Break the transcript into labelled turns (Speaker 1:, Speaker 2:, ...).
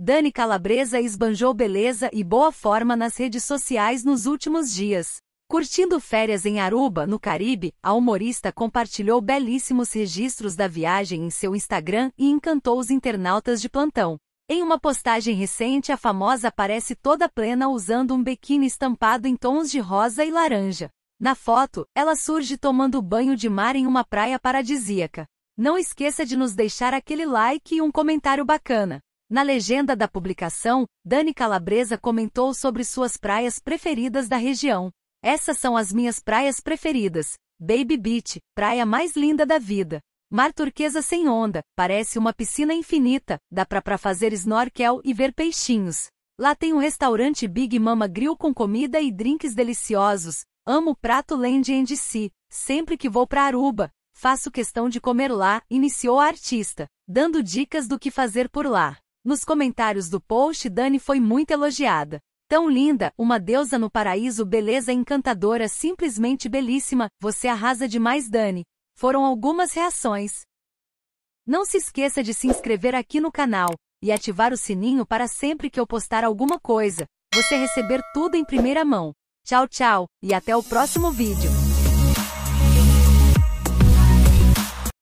Speaker 1: Dani Calabresa esbanjou beleza e boa forma nas redes sociais nos últimos dias. Curtindo férias em Aruba, no Caribe, a humorista compartilhou belíssimos registros da viagem em seu Instagram e encantou os internautas de plantão. Em uma postagem recente, a famosa aparece toda plena usando um biquíni estampado em tons de rosa e laranja. Na foto, ela surge tomando banho de mar em uma praia paradisíaca. Não esqueça de nos deixar aquele like e um comentário bacana. Na legenda da publicação, Dani Calabresa comentou sobre suas praias preferidas da região. Essas são as minhas praias preferidas. Baby Beach, praia mais linda da vida. Mar turquesa sem onda, parece uma piscina infinita, dá pra, pra fazer snorkel e ver peixinhos. Lá tem um restaurante Big Mama Grill com comida e drinks deliciosos. Amo o prato Land and Sea. Sempre que vou pra Aruba, faço questão de comer lá, iniciou a artista, dando dicas do que fazer por lá. Nos comentários do post, Dani foi muito elogiada. Tão linda, uma deusa no paraíso, beleza encantadora, simplesmente belíssima, você arrasa demais, Dani. Foram algumas reações. Não se esqueça de se inscrever aqui no canal e ativar o sininho para sempre que eu postar alguma coisa, você receber tudo em primeira mão. Tchau, tchau, e até o próximo vídeo.